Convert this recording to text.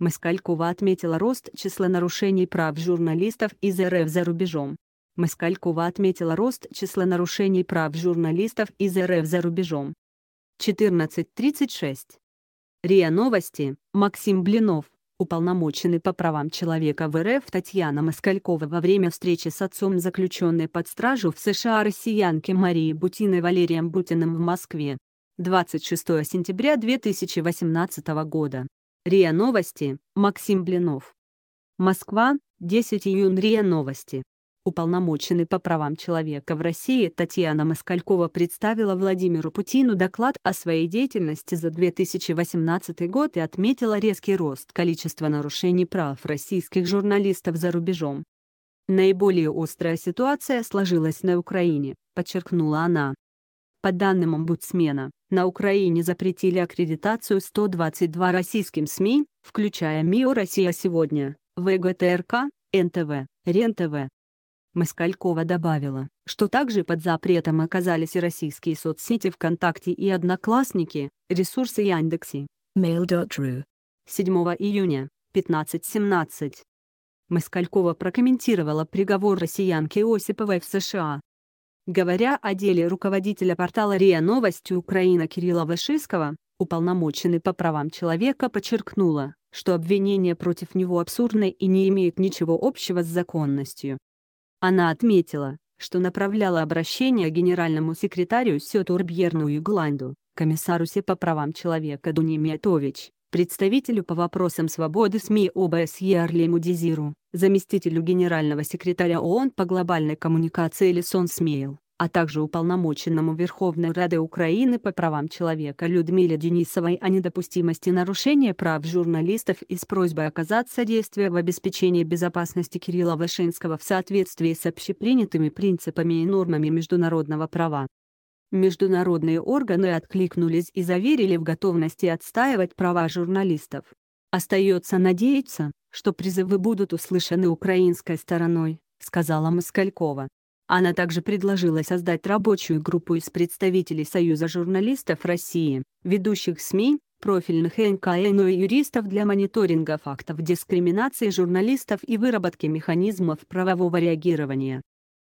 Маскалькова отметила рост числа нарушений прав журналистов из РФ за рубежом. Маскалькова отметила рост числа нарушений прав журналистов из РФ за рубежом. 14.36. РИА Новости, Максим Блинов, уполномоченный по правам человека в РФ Татьяна Маскалькова во время встречи с отцом заключенной под стражу в США россиянки Марии Бутиной Валерием Бутиным в Москве. 26 сентября 2018 года. РИА Новости, Максим Блинов. Москва, 10 июня РИА Новости. Уполномоченный по правам человека в России Татьяна Москалькова представила Владимиру Путину доклад о своей деятельности за 2018 год и отметила резкий рост количества нарушений прав российских журналистов за рубежом. Наиболее острая ситуация сложилась на Украине, подчеркнула она. По данным омбудсмена, на Украине запретили аккредитацию 122 российским СМИ, включая МИО «Россия сегодня», ВГТРК, НТВ, РЕН-ТВ. Москалькова добавила, что также под запретом оказались и российские соцсети ВКонтакте и Одноклассники, ресурсы Яндекси. Mail.ru 7 июня, 15.17. Москалькова прокомментировала приговор россиянки Осиповой в США, Говоря о деле руководителя портала РИА Новости Украина Кирилла Вышиского, уполномоченный по правам человека подчеркнула, что обвинения против него абсурдны и не имеют ничего общего с законностью. Она отметила, что направляла обращение генеральному секретарю Сетурбьерну Югланду, комиссару СЕ по правам человека Дуне Мятович, представителю по вопросам свободы СМИ ОБСЕ Арли Мудизиру, заместителю генерального секретаря ООН по глобальной коммуникации Лисон Смейл, а также уполномоченному Верховной Рады Украины по правам человека Людмиле Денисовой о недопустимости нарушения прав журналистов и с просьбой оказать содействие в обеспечении безопасности Кирилла Вышинского в соответствии с общепринятыми принципами и нормами международного права. Международные органы откликнулись и заверили в готовности отстаивать права журналистов. «Остается надеяться, что призывы будут услышаны украинской стороной», — сказала Москалькова. Она также предложила создать рабочую группу из представителей Союза журналистов России, ведущих СМИ, профильных НКНО и юристов для мониторинга фактов дискриминации журналистов и выработки механизмов правового реагирования.